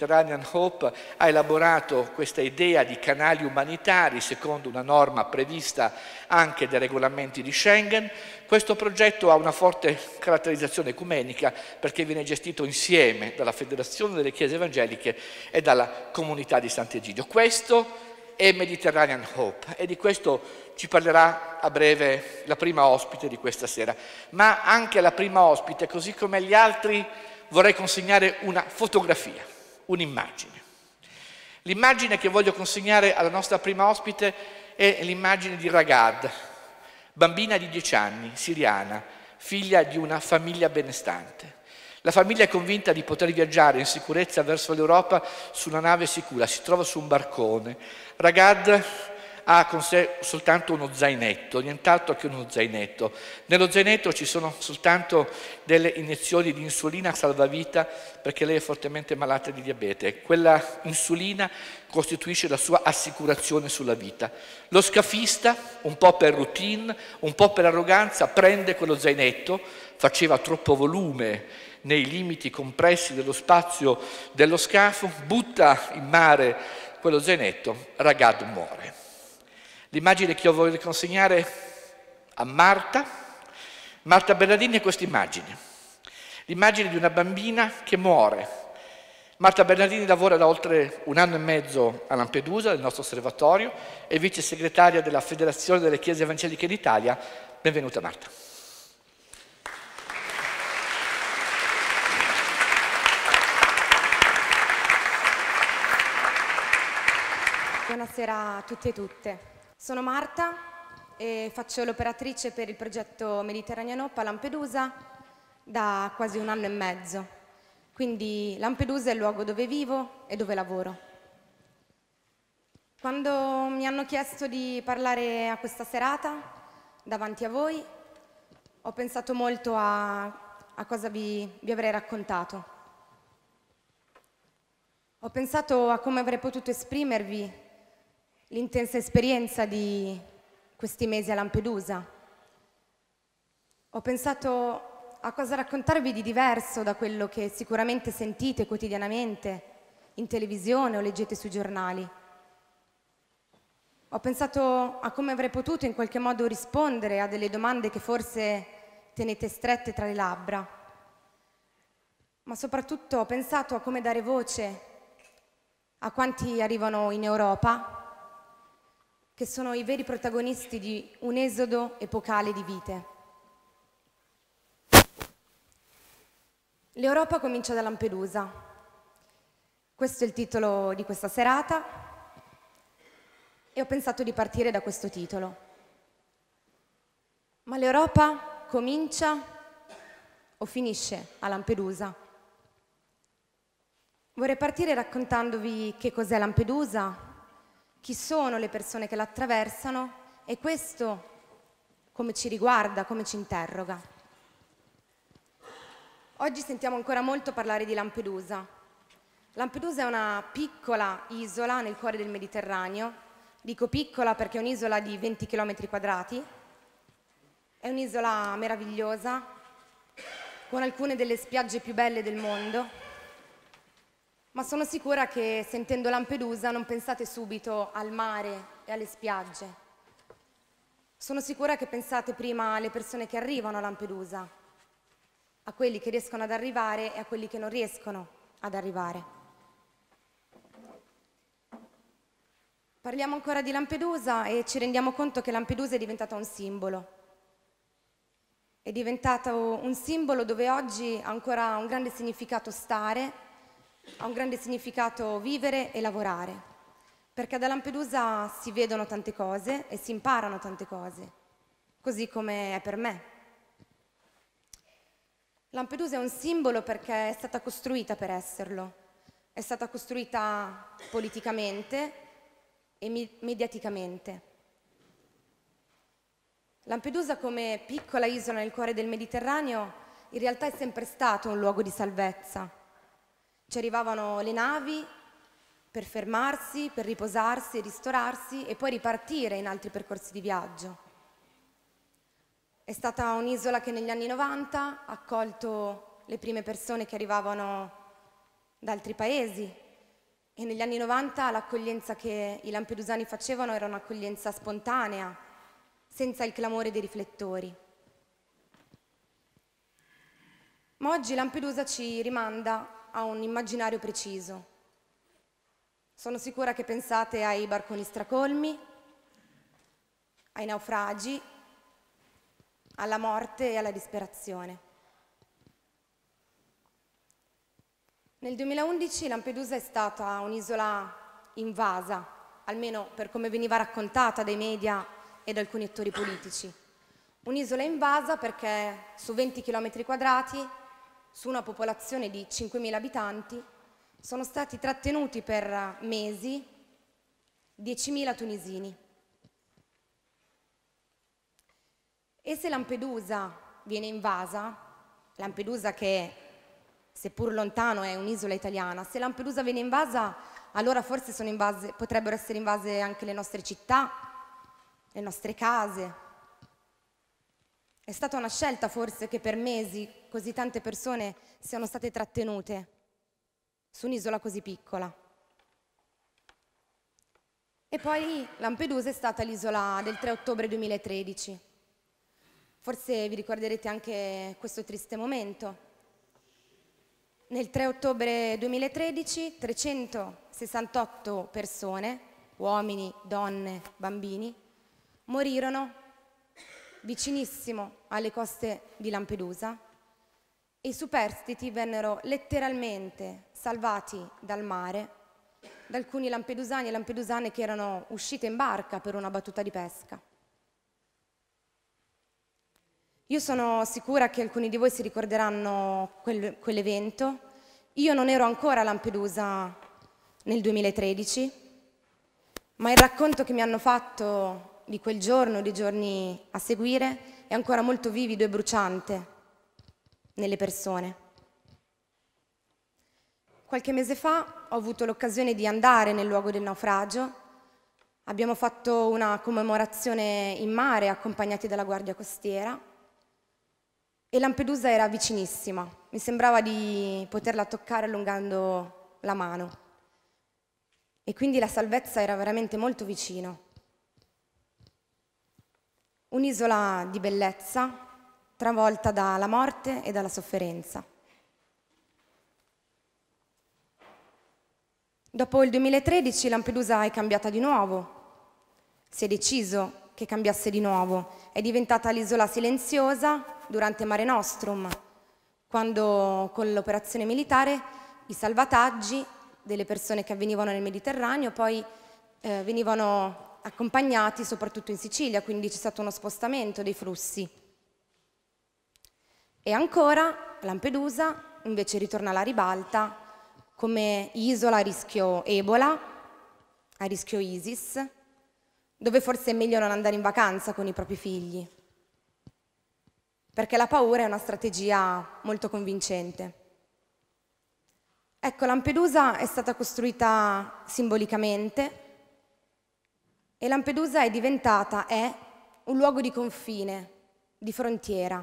Mediterranean Hope ha elaborato questa idea di canali umanitari secondo una norma prevista anche dai regolamenti di Schengen. Questo progetto ha una forte caratterizzazione ecumenica perché viene gestito insieme dalla Federazione delle Chiese Evangeliche e dalla comunità di Sant'Egidio. Questo è Mediterranean Hope e di questo ci parlerà a breve la prima ospite di questa sera, ma anche la prima ospite, così come gli altri, vorrei consegnare una fotografia un'immagine. L'immagine che voglio consegnare alla nostra prima ospite è l'immagine di Ragad, bambina di 10 anni, siriana, figlia di una famiglia benestante. La famiglia è convinta di poter viaggiare in sicurezza verso l'Europa su una nave sicura, si trova su un barcone. Ragad ha con sé soltanto uno zainetto, nient'altro che uno zainetto. Nello zainetto ci sono soltanto delle iniezioni di insulina salvavita perché lei è fortemente malata di diabete. Quella insulina costituisce la sua assicurazione sulla vita. Lo scafista, un po' per routine, un po' per arroganza, prende quello zainetto, faceva troppo volume nei limiti compressi dello spazio dello scafo, butta in mare quello zainetto, Ragad muore. L'immagine che io voglio consegnare a Marta, Marta Bernardini è questa immagine, l'immagine di una bambina che muore. Marta Bernardini lavora da oltre un anno e mezzo a Lampedusa, nel nostro osservatorio, è vice segretaria della Federazione delle Chiese Evangeliche d'Italia. Benvenuta Marta. Buonasera a tutti e tutte. Sono Marta e faccio l'operatrice per il progetto Mediterraneo a Lampedusa da quasi un anno e mezzo. Quindi Lampedusa è il luogo dove vivo e dove lavoro. Quando mi hanno chiesto di parlare a questa serata davanti a voi, ho pensato molto a, a cosa vi, vi avrei raccontato. Ho pensato a come avrei potuto esprimervi l'intensa esperienza di questi mesi a Lampedusa. Ho pensato a cosa raccontarvi di diverso da quello che sicuramente sentite quotidianamente in televisione o leggete sui giornali. Ho pensato a come avrei potuto in qualche modo rispondere a delle domande che forse tenete strette tra le labbra, ma soprattutto ho pensato a come dare voce a quanti arrivano in Europa che sono i veri protagonisti di un esodo epocale di vite. L'Europa comincia da Lampedusa. Questo è il titolo di questa serata e ho pensato di partire da questo titolo. Ma l'Europa comincia o finisce a Lampedusa? Vorrei partire raccontandovi che cos'è Lampedusa, chi sono le persone che l'attraversano e questo come ci riguarda, come ci interroga. Oggi sentiamo ancora molto parlare di Lampedusa. Lampedusa è una piccola isola nel cuore del Mediterraneo, dico piccola perché è un'isola di 20 km quadrati, è un'isola meravigliosa, con alcune delle spiagge più belle del mondo, ma sono sicura che sentendo Lampedusa non pensate subito al mare e alle spiagge. Sono sicura che pensate prima alle persone che arrivano a Lampedusa, a quelli che riescono ad arrivare e a quelli che non riescono ad arrivare. Parliamo ancora di Lampedusa e ci rendiamo conto che Lampedusa è diventata un simbolo. È diventato un simbolo dove oggi ha ancora un grande significato stare ha un grande significato vivere e lavorare, perché da Lampedusa si vedono tante cose e si imparano tante cose, così come è per me. Lampedusa è un simbolo perché è stata costruita per esserlo, è stata costruita politicamente e mediaticamente. Lampedusa come piccola isola nel cuore del Mediterraneo in realtà è sempre stato un luogo di salvezza ci arrivavano le navi per fermarsi, per riposarsi e ristorarsi e poi ripartire in altri percorsi di viaggio. È stata un'isola che negli anni 90 ha accolto le prime persone che arrivavano da altri paesi e negli anni 90 l'accoglienza che i lampedusani facevano era un'accoglienza spontanea, senza il clamore dei riflettori. Ma oggi Lampedusa ci rimanda a un immaginario preciso. Sono sicura che pensate ai barconi stracolmi, ai naufragi, alla morte e alla disperazione. Nel 2011 Lampedusa è stata un'isola invasa, almeno per come veniva raccontata dai media e da alcuni attori politici. Un'isola invasa perché su 20 km quadrati su una popolazione di 5.000 abitanti, sono stati trattenuti per mesi 10.000 tunisini. E se Lampedusa viene invasa, Lampedusa che seppur lontano è un'isola italiana, se Lampedusa viene invasa allora forse invase, potrebbero essere invase anche le nostre città, le nostre case, è stata una scelta forse che per mesi così tante persone siano state trattenute su un'isola così piccola. E poi Lampedusa è stata l'isola del 3 ottobre 2013. Forse vi ricorderete anche questo triste momento. Nel 3 ottobre 2013 368 persone, uomini, donne, bambini, morirono vicinissimo alle coste di Lampedusa e i superstiti vennero letteralmente salvati dal mare da alcuni lampedusani e lampedusane che erano uscite in barca per una battuta di pesca. Io sono sicura che alcuni di voi si ricorderanno quel, quell'evento. Io non ero ancora a Lampedusa nel 2013, ma il racconto che mi hanno fatto di quel giorno, dei giorni a seguire, è ancora molto vivido e bruciante nelle persone. Qualche mese fa ho avuto l'occasione di andare nel luogo del naufragio. Abbiamo fatto una commemorazione in mare accompagnati dalla Guardia Costiera e Lampedusa era vicinissima. Mi sembrava di poterla toccare allungando la mano. E quindi la salvezza era veramente molto vicino. Un'isola di bellezza travolta dalla morte e dalla sofferenza. Dopo il 2013 Lampedusa è cambiata di nuovo. Si è deciso che cambiasse di nuovo. È diventata l'isola silenziosa durante Mare Nostrum, quando con l'operazione militare i salvataggi delle persone che avvenivano nel Mediterraneo poi eh, venivano accompagnati soprattutto in Sicilia, quindi c'è stato uno spostamento dei flussi. E ancora Lampedusa invece ritorna alla ribalta come isola a rischio Ebola, a rischio ISIS, dove forse è meglio non andare in vacanza con i propri figli, perché la paura è una strategia molto convincente. Ecco, Lampedusa è stata costruita simbolicamente e Lampedusa è diventata, è, un luogo di confine, di frontiera,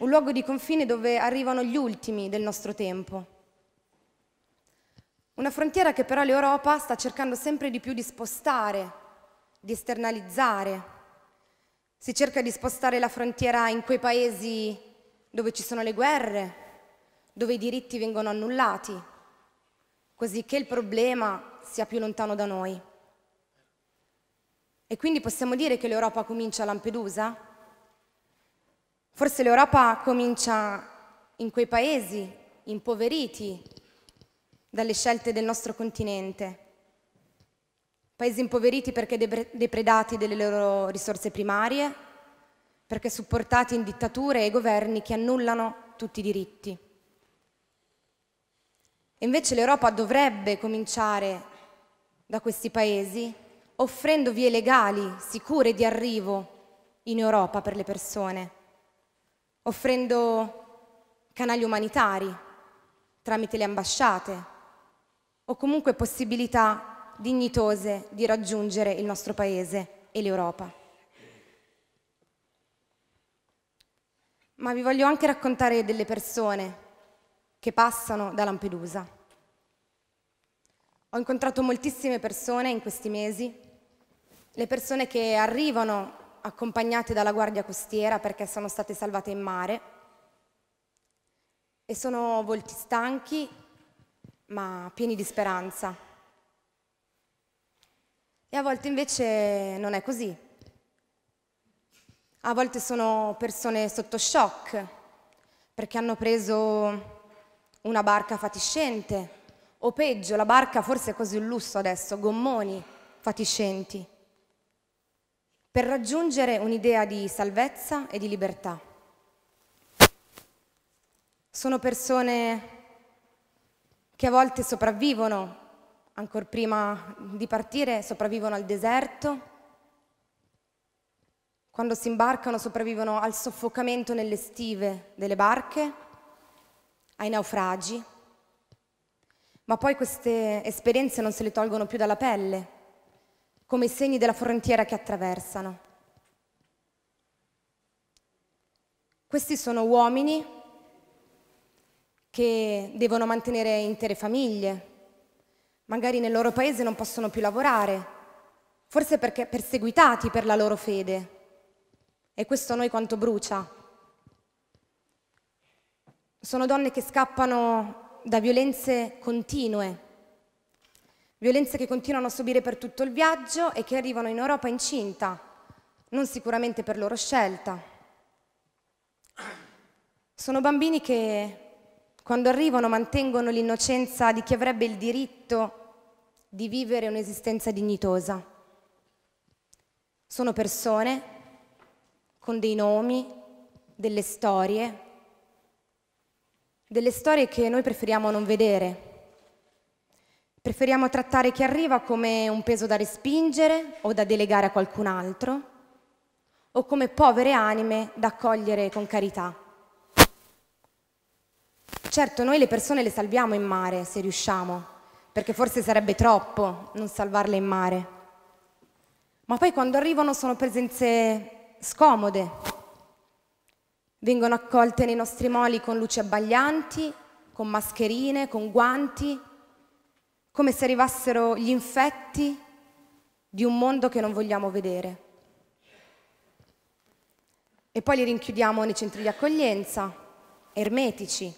un luogo di confine dove arrivano gli ultimi del nostro tempo. Una frontiera che però l'Europa sta cercando sempre di più di spostare, di esternalizzare. Si cerca di spostare la frontiera in quei paesi dove ci sono le guerre, dove i diritti vengono annullati, così che il problema sia più lontano da noi. E quindi possiamo dire che l'Europa comincia a Lampedusa? Forse l'Europa comincia in quei paesi impoveriti dalle scelte del nostro continente, paesi impoveriti perché depredati delle loro risorse primarie, perché supportati in dittature e governi che annullano tutti i diritti. E invece l'Europa dovrebbe cominciare da questi paesi offrendo vie legali, sicure di arrivo in Europa per le persone, offrendo canali umanitari tramite le ambasciate o comunque possibilità dignitose di raggiungere il nostro paese e l'Europa. Ma vi voglio anche raccontare delle persone che passano da Lampedusa. Ho incontrato moltissime persone in questi mesi le persone che arrivano accompagnate dalla Guardia Costiera perché sono state salvate in mare e sono volti stanchi ma pieni di speranza. E a volte invece non è così. A volte sono persone sotto shock perché hanno preso una barca fatiscente o peggio, la barca forse è quasi un lusso adesso, gommoni fatiscenti per raggiungere un'idea di salvezza e di libertà. Sono persone che a volte sopravvivono, ancora prima di partire, sopravvivono al deserto, quando si imbarcano sopravvivono al soffocamento nelle stive delle barche, ai naufragi, ma poi queste esperienze non se le tolgono più dalla pelle come i segni della frontiera che attraversano. Questi sono uomini che devono mantenere intere famiglie, magari nel loro paese non possono più lavorare, forse perché perseguitati per la loro fede. E questo a noi quanto brucia. Sono donne che scappano da violenze continue, Violenze che continuano a subire per tutto il viaggio e che arrivano in Europa incinta, non sicuramente per loro scelta. Sono bambini che quando arrivano mantengono l'innocenza di chi avrebbe il diritto di vivere un'esistenza dignitosa. Sono persone con dei nomi, delle storie, delle storie che noi preferiamo non vedere Preferiamo trattare chi arriva come un peso da respingere o da delegare a qualcun altro o come povere anime da accogliere con carità. Certo, noi le persone le salviamo in mare, se riusciamo, perché forse sarebbe troppo non salvarle in mare. Ma poi quando arrivano sono presenze scomode. Vengono accolte nei nostri moli con luci abbaglianti, con mascherine, con guanti, come se arrivassero gli infetti di un mondo che non vogliamo vedere. E poi li rinchiudiamo nei centri di accoglienza, ermetici,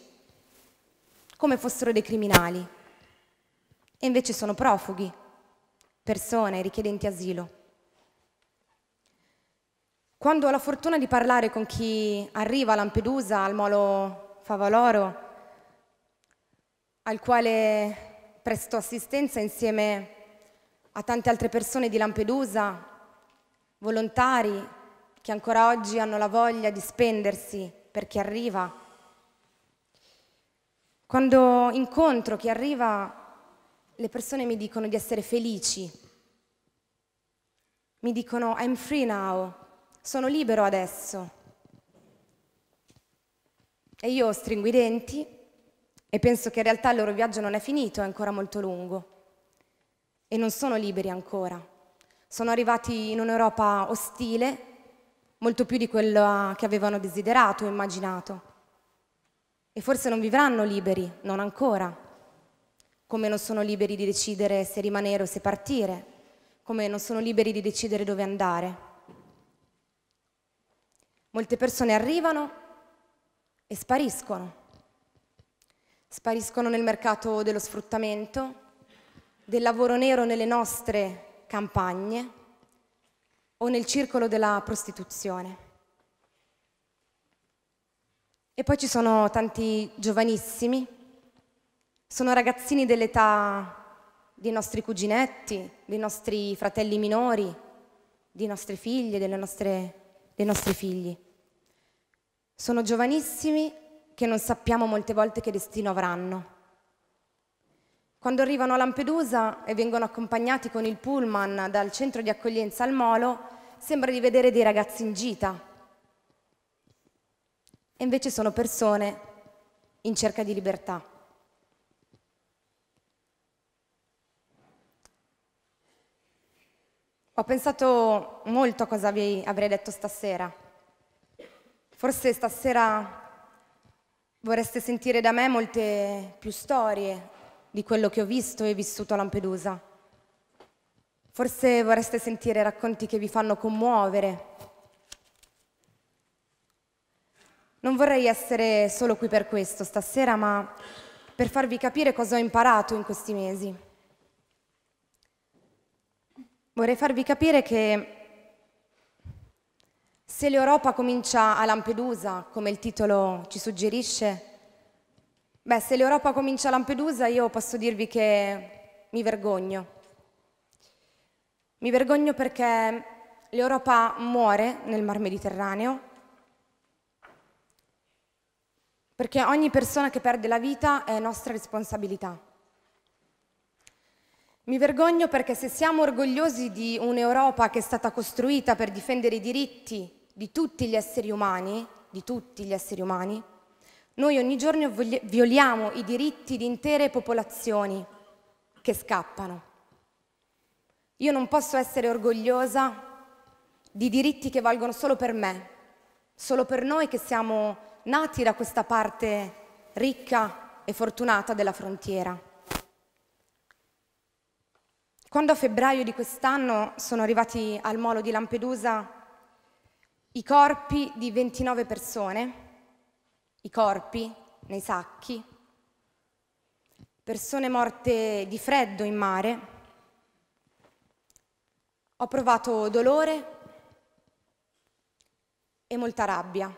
come fossero dei criminali. E invece sono profughi, persone richiedenti asilo. Quando ho la fortuna di parlare con chi arriva a Lampedusa, al molo Favaloro, al quale presto assistenza insieme a tante altre persone di Lampedusa, volontari che ancora oggi hanno la voglia di spendersi per chi arriva. Quando incontro chi arriva, le persone mi dicono di essere felici, mi dicono I'm free now, sono libero adesso. E io stringo i denti e penso che in realtà il loro viaggio non è finito, è ancora molto lungo. E non sono liberi ancora. Sono arrivati in un'Europa ostile, molto più di quella che avevano desiderato o immaginato. E forse non vivranno liberi, non ancora. Come non sono liberi di decidere se rimanere o se partire, come non sono liberi di decidere dove andare. Molte persone arrivano e spariscono spariscono nel mercato dello sfruttamento, del lavoro nero nelle nostre campagne o nel circolo della prostituzione. E poi ci sono tanti giovanissimi, sono ragazzini dell'età dei nostri cuginetti, dei nostri fratelli minori, di nostre figlie, delle nostre, dei nostri figli. Sono giovanissimi che non sappiamo molte volte che destino avranno. Quando arrivano a Lampedusa e vengono accompagnati con il pullman dal centro di accoglienza al molo, sembra di vedere dei ragazzi in gita. E invece sono persone in cerca di libertà. Ho pensato molto a cosa vi avrei detto stasera. Forse stasera Vorreste sentire da me molte più storie di quello che ho visto e vissuto a Lampedusa. Forse vorreste sentire racconti che vi fanno commuovere. Non vorrei essere solo qui per questo stasera, ma per farvi capire cosa ho imparato in questi mesi. Vorrei farvi capire che se l'Europa comincia a Lampedusa, come il titolo ci suggerisce, beh, se l'Europa comincia a Lampedusa io posso dirvi che mi vergogno. Mi vergogno perché l'Europa muore nel Mar Mediterraneo, perché ogni persona che perde la vita è nostra responsabilità. Mi vergogno perché se siamo orgogliosi di un'Europa che è stata costruita per difendere i diritti di tutti gli esseri umani, di tutti gli esseri umani, noi ogni giorno violiamo i diritti di intere popolazioni che scappano. Io non posso essere orgogliosa di diritti che valgono solo per me, solo per noi che siamo nati da questa parte ricca e fortunata della frontiera. Quando a febbraio di quest'anno sono arrivati al molo di Lampedusa i corpi di 29 persone, i corpi nei sacchi, persone morte di freddo in mare. Ho provato dolore e molta rabbia.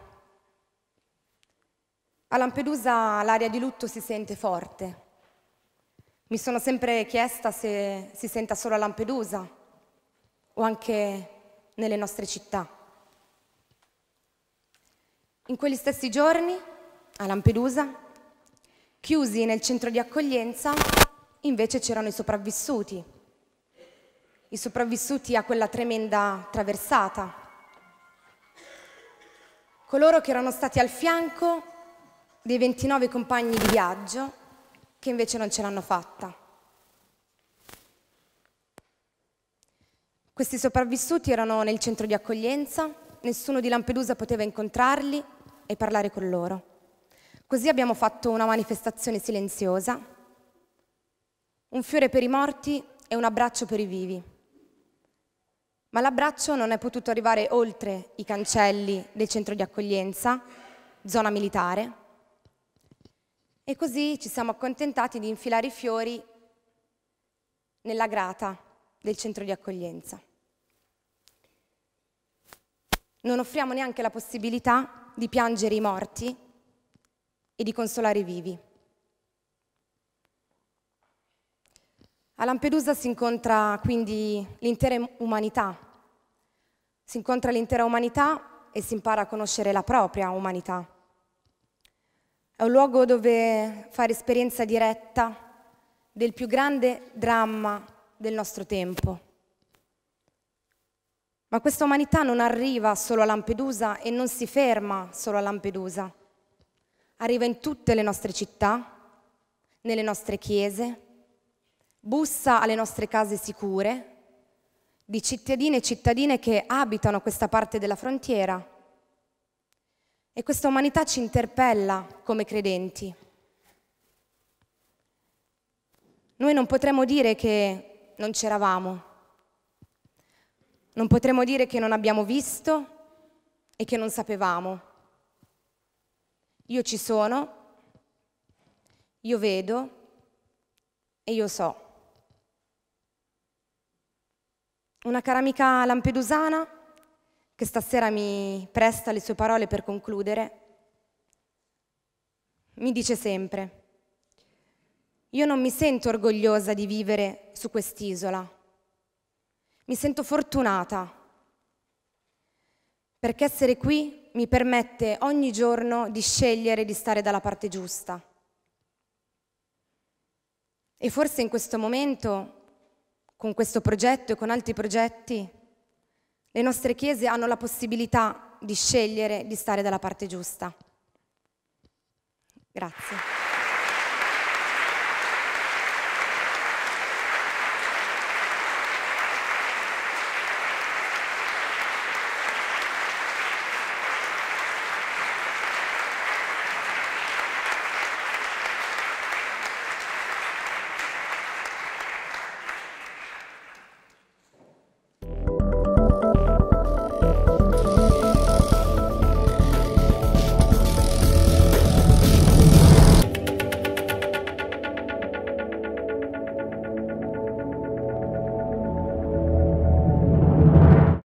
A Lampedusa l'aria di lutto si sente forte. Mi sono sempre chiesta se si senta solo a Lampedusa o anche nelle nostre città. In quegli stessi giorni, a Lampedusa, chiusi nel centro di accoglienza, invece c'erano i sopravvissuti, i sopravvissuti a quella tremenda traversata, coloro che erano stati al fianco dei 29 compagni di viaggio che invece non ce l'hanno fatta. Questi sopravvissuti erano nel centro di accoglienza, nessuno di Lampedusa poteva incontrarli, e parlare con loro. Così abbiamo fatto una manifestazione silenziosa, un fiore per i morti e un abbraccio per i vivi. Ma l'abbraccio non è potuto arrivare oltre i cancelli del centro di accoglienza, zona militare, e così ci siamo accontentati di infilare i fiori nella grata del centro di accoglienza. Non offriamo neanche la possibilità di piangere i morti e di consolare i vivi. A Lampedusa si incontra quindi l'intera umanità, si incontra l'intera umanità e si impara a conoscere la propria umanità. È un luogo dove fare esperienza diretta del più grande dramma del nostro tempo ma questa umanità non arriva solo a Lampedusa e non si ferma solo a Lampedusa. Arriva in tutte le nostre città, nelle nostre chiese, bussa alle nostre case sicure, di cittadini e cittadine che abitano questa parte della frontiera. E questa umanità ci interpella come credenti. Noi non potremmo dire che non c'eravamo, non potremo dire che non abbiamo visto e che non sapevamo. Io ci sono, io vedo e io so. Una cara amica lampedusana che stasera mi presta le sue parole per concludere, mi dice sempre, io non mi sento orgogliosa di vivere su quest'isola mi sento fortunata perché essere qui mi permette ogni giorno di scegliere di stare dalla parte giusta. E forse in questo momento, con questo progetto e con altri progetti, le nostre chiese hanno la possibilità di scegliere di stare dalla parte giusta. Grazie.